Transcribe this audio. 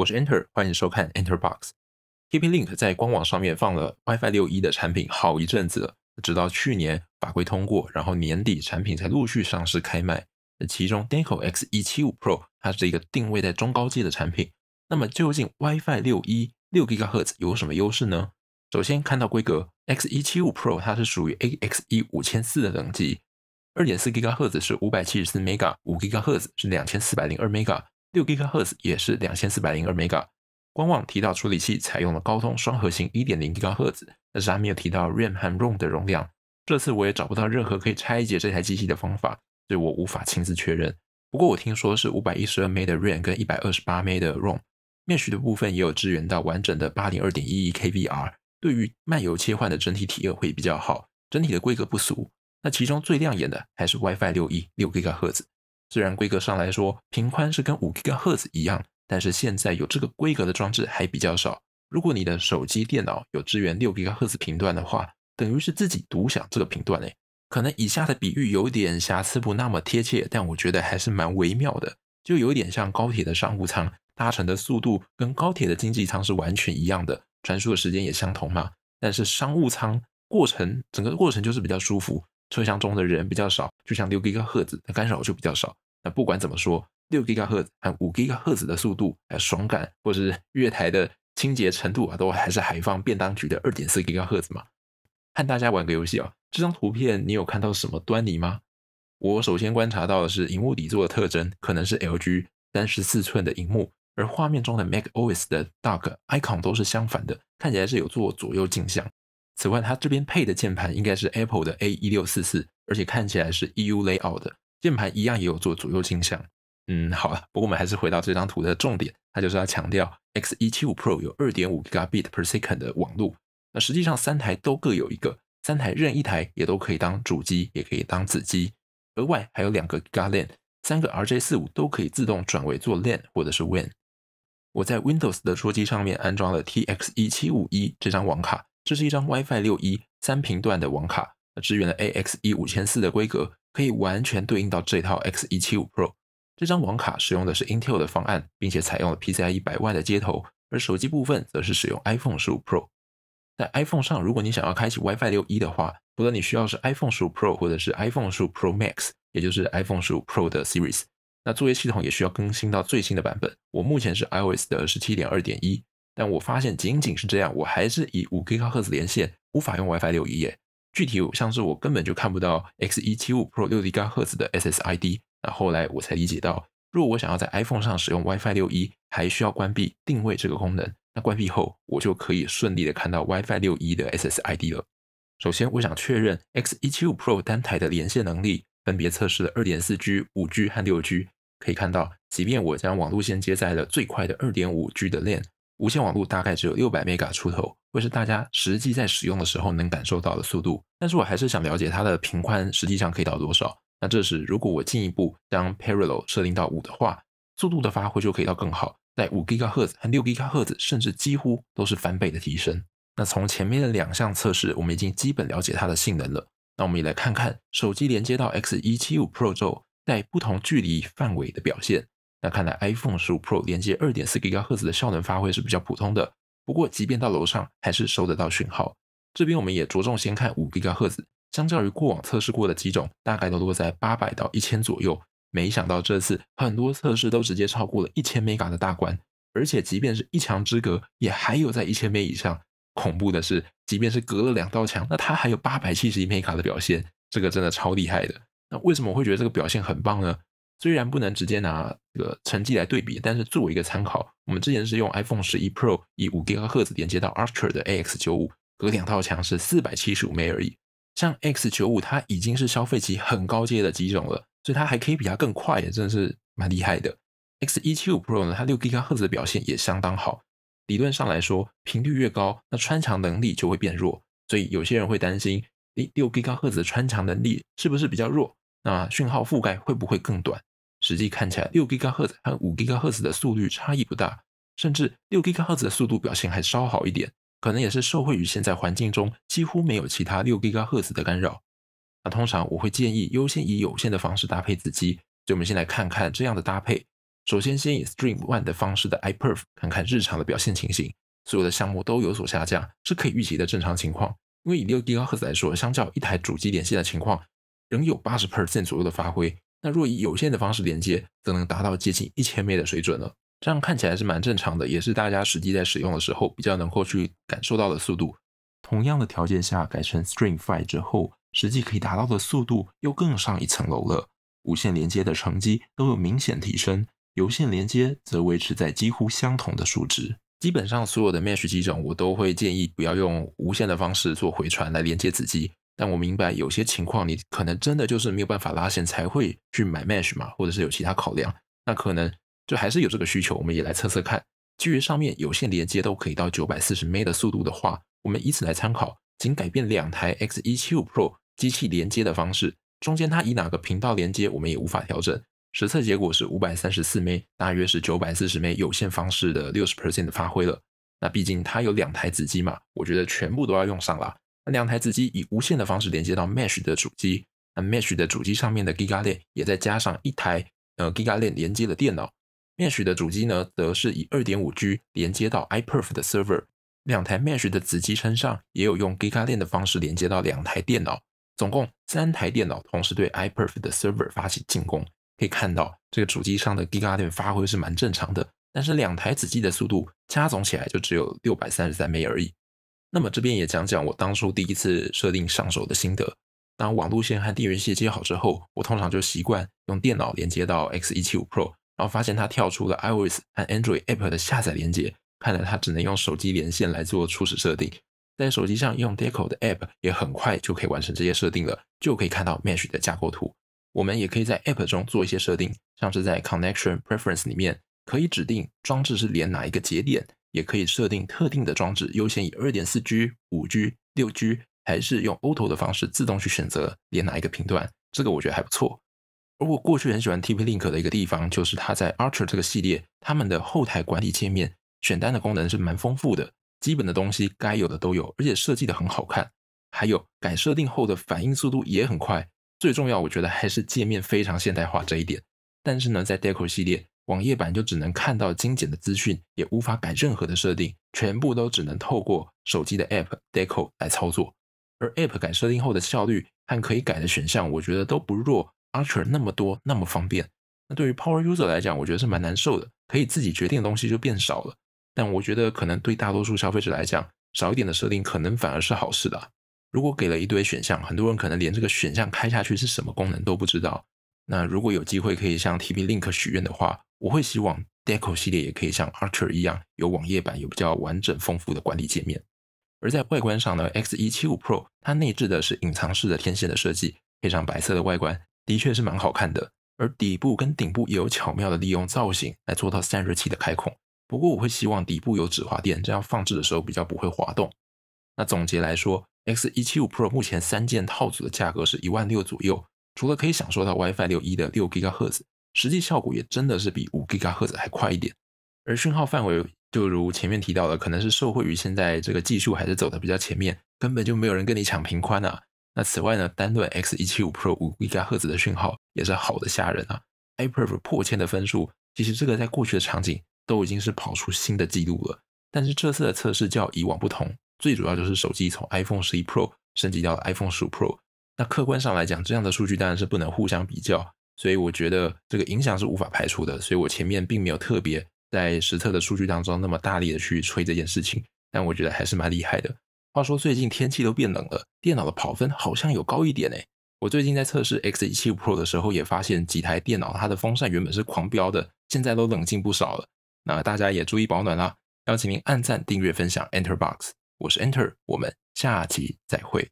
我是 Enter，欢迎收看 Enter Box。TP-Link 在官网上面放了 WiFi 六一的产品好一阵子，直到去年法规通过，然后年底产品才陆续上市开卖。其中 Neco X 一七五 Pro，它是一个定位在中高阶的产品。那么究竟 WiFi 六一六 G h z 有什么优势呢？首先看到规格，X 一七五 Pro 它是属于 AX 一五千四的等级，二点四 G h z 是五百七十四 Mega，五 G h z 是两千四百零二 Mega。六 GHz 也是两千四百零二 MHz。官网提到处理器采用了高通双核心一点零吉赫兹，但是还没有提到 RAM 和 ROM 的容量。这次我也找不到任何可以拆解这台机器的方法，所以我无法亲自确认。不过我听说是五百一十二 MB 的 RAM 跟一百二十八 MB 的 ROM。面许的部分也有支援到完整的八零二点一一 KBR，对于漫游切换的整体体验会比较好。整体的规格不俗，那其中最亮眼的还是 WiFi 六一六 GHz。虽然规格上来说，频宽是跟五 g 赫兹一样，但是现在有这个规格的装置还比较少。如果你的手机、电脑有支援六 g 赫兹频段的话，等于是自己独享这个频段诶。可能以下的比喻有点瑕疵，不那么贴切，但我觉得还是蛮微妙的。就有点像高铁的商务舱，搭乘的速度跟高铁的经济舱是完全一样的，传输的时间也相同嘛。但是商务舱过程整个过程就是比较舒服。车厢中的人比较少，就像六 g 赫兹，的干扰就比较少。那不管怎么说，六 g 赫兹和五 g 赫兹的速度、还有爽感或者是月台的清洁程度啊，都还是海放便当局的二点四吉赫兹嘛。和大家玩个游戏啊，这张图片你有看到什么端倪吗？我首先观察到的是荧幕底座的特征，可能是 LG 三十四寸的荧幕，而画面中的 MacOS 的 Dock icon 都是相反的，看起来是有做左右镜像。此外，它这边配的键盘应该是 Apple 的 A 一六四四，而且看起来是 EU layout 的键盘，一样也有做左右镜像。嗯，好了，不过我们还是回到这张图的重点，它就是要强调 X 一七五 Pro 有二点五 Gbit per second 的网路。那实际上三台都各有一个，三台任一台也都可以当主机，也可以当子机。额外还有两个 g a b i n 三个 RJ 四五都可以自动转为做 LAN 或者是 WAN。我在 Windows 的桌机上面安装了 TX 一七五一这张网卡。这是一张 WiFi 六一三频段的网卡，支援了 AXE 五千四的规格，可以完全对应到这套 x 一七五 Pro。这张网卡使用的是 Intel 的方案，并且采用了 PCI 一百万的接头，而手机部分则是使用 iPhone 十五 Pro。在 iPhone 上，如果你想要开启 WiFi 六一的话，不论你需要是 iPhone 十五 Pro 或者是 iPhone 十五 Pro Max，也就是 iPhone 十五 Pro 的 Series，那作业系统也需要更新到最新的版本。我目前是 iOS 的十七点二点一。但我发现仅仅是这样，我还是以五 G 赫兹连线无法用 WiFi 六一。具体像是我根本就看不到 X 一七五 Pro 六 G 赫兹的 SSID。那后来我才理解到，若我想要在 iPhone 上使用 WiFi 六一，还需要关闭定位这个功能。那关闭后，我就可以顺利的看到 WiFi 六一的 SSID 了。首先，我想确认 X 一七五 Pro 单台的连线能力，分别测试了二点四 G、五 G 和六 G。可以看到，即便我将网路线接在了最快的二点五 G 的链。无线网络大概只有六百 m e g a 出头，会是大家实际在使用的时候能感受到的速度。但是我还是想了解它的频宽实际上可以到多少。那这时如果我进一步将 Parallel 设定到五的话，速度的发挥就可以到更好，在五 GHz 和六 GHz 甚至几乎都是翻倍的提升。那从前面的两项测试，我们已经基本了解它的性能了。那我们也来看看手机连接到 X 一七五 Pro 之后，在不同距离范围的表现。那看来 iPhone 十五 Pro 连接二点四 g 赫兹的效能发挥是比较普通的。不过，即便到楼上，还是收得到讯号。这边我们也着重先看五 g 赫兹，相较于过往测试过的几种，大概都落在八百到一千左右。没想到这次很多测试都直接超过了一千 mega 的大关，而且即便是一墙之隔，也还有在一千 m e 以上。恐怖的是，即便是隔了两道墙，那它还有八百七十 mega 的表现，这个真的超厉害的。那为什么我会觉得这个表现很棒呢？虽然不能直接拿这个成绩来对比，但是作为一个参考，我们之前是用 iPhone 十一 Pro 以五 G 赫兹连接到 Archer 的 AX 九五，隔两道墙是四百七十五枚而已，像 X 九五它已经是消费级很高阶的机种了，所以它还可以比它更快，也真的是蛮厉害的。X 一七五 Pro 呢，它六 G 赫兹的表现也相当好。理论上来说，频率越高，那穿墙能力就会变弱，所以有些人会担心，诶，六 G 赫兹的穿墙能力是不是比较弱？那讯号覆盖会不会更短？实际看起来，六 GHz 和五 GHz 的速率差异不大，甚至六 GHz 的速度表现还稍好一点，可能也是受惠于现在环境中几乎没有其他六 GHz 的干扰。那通常我会建议优先以有线的方式搭配子机，所以我们先来看看这样的搭配。首先，先以 Stream One 的方式的 iPerf 看看日常的表现情形，所有的项目都有所下降，是可以预期的正常情况。因为以六 GHz 来说，相较一台主机连线的情况。仍有八十 percent 左右的发挥，那若以有线的方式连接，则能达到接近一千 m 的水准了。这样看起来是蛮正常的，也是大家实际在使用的时候比较能够去感受到的速度。同样的条件下，改成 Stream Five 之后，实际可以达到的速度又更上一层楼了。无线连接的成绩都有明显提升，有线连接则维持在几乎相同的数值。基本上所有的 Mesh 机种，我都会建议不要用无线的方式做回传来连接子机。但我明白，有些情况你可能真的就是没有办法拉线，才会去买 Mesh 嘛，或者是有其他考量，那可能就还是有这个需求。我们也来测测看。基于上面有线连接都可以到九百四十 m 的速度的话，我们以此来参考，仅改变两台 X 一七五 Pro 机器连接的方式，中间它以哪个频道连接，我们也无法调整。实测结果是五百三十四 m 大约是九百四十 m 有线方式的六十 percent 的发挥了。那毕竟它有两台子机嘛，我觉得全部都要用上了。两台子机以无线的方式连接到 Mesh 的主机，那 Mesh 的主机上面的 Giga 链也再加上一台呃 Giga 链连接了电脑，Mesh 的主机呢则是以 2.5G 连接到 iPerf 的 server。两台 Mesh 的子机身上也有用 Giga 链的方式连接到两台电脑，总共三台电脑同时对 iPerf 的 server 发起进攻。可以看到这个主机上的 Giga 链发挥是蛮正常的，但是两台子机的速度加总起来就只有6 3 3十三 p 而已。那么这边也讲讲我当初第一次设定上手的心得。当网路线和电源线接好之后，我通常就习惯用电脑连接到 X 一七五 Pro，然后发现它跳出了 iOS 和 Android App 的下载连接，看来它只能用手机连线来做初始设定。在手机上用 d e c o 的 App 也很快就可以完成这些设定了，就可以看到 Mesh 的架构图。我们也可以在 App 中做一些设定，像是在 Connection Preference 里面可以指定装置是连哪一个节点。也可以设定特定的装置优先以二点四 G、五 G、六 G，还是用 Auto 的方式自动去选择连哪一个频段，这个我觉得还不错。而我过去很喜欢 TP-Link 的一个地方，就是它在 Archer 这个系列，他们的后台管理界面选单的功能是蛮丰富的，基本的东西该有的都有，而且设计的很好看，还有改设定后的反应速度也很快。最重要，我觉得还是界面非常现代化这一点。但是呢，在 Decor 系列。网页版就只能看到精简的资讯，也无法改任何的设定，全部都只能透过手机的 App Deco 来操作。而 App 改设定后的效率和可以改的选项，我觉得都不弱 Archr e 那么多那么方便。那对于 Power User 来讲，我觉得是蛮难受的，可以自己决定的东西就变少了。但我觉得可能对大多数消费者来讲，少一点的设定可能反而是好事的。如果给了一堆选项，很多人可能连这个选项开下去是什么功能都不知道。那如果有机会可以向 TP Link 许愿的话，我会希望 Deco 系列也可以像 Archer 一样有网页版，有比较完整丰富的管理界面。而在外观上呢，X 一七五 Pro 它内置的是隐藏式的天线的设计，配上白色的外观，的确是蛮好看的。而底部跟顶部也有巧妙的利用造型来做到散热器的开孔。不过我会希望底部有止滑垫，这样放置的时候比较不会滑动。那总结来说，X 一七五 Pro 目前三件套组的价格是一万六左右。除了可以享受到 WiFi 六一的六 g 赫兹，实际效果也真的是比五 g 赫兹还快一点。而讯号范围就如前面提到的，可能是受惠于现在这个技术还是走的比较前面，根本就没有人跟你抢频宽啊。那此外呢，单论 X 一七五 Pro 五 g 赫兹的讯号也是好的吓人啊。IPerf 破千的分数，其实这个在过去的场景都已经是跑出新的纪录了。但是这次的测试较以往不同，最主要就是手机从 iPhone 十一 Pro 升级到 iPhone 十 Pro。那客观上来讲，这样的数据当然是不能互相比较，所以我觉得这个影响是无法排除的，所以我前面并没有特别在实测的数据当中那么大力的去吹这件事情，但我觉得还是蛮厉害的。话说最近天气都变冷了，电脑的跑分好像有高一点诶。我最近在测试 X 一七 Pro 的时候也发现几台电脑它的风扇原本是狂飙的，现在都冷静不少了。那大家也注意保暖啦，邀请您按赞、订阅、分享 Enter Box，我是 Enter，我们下期再会。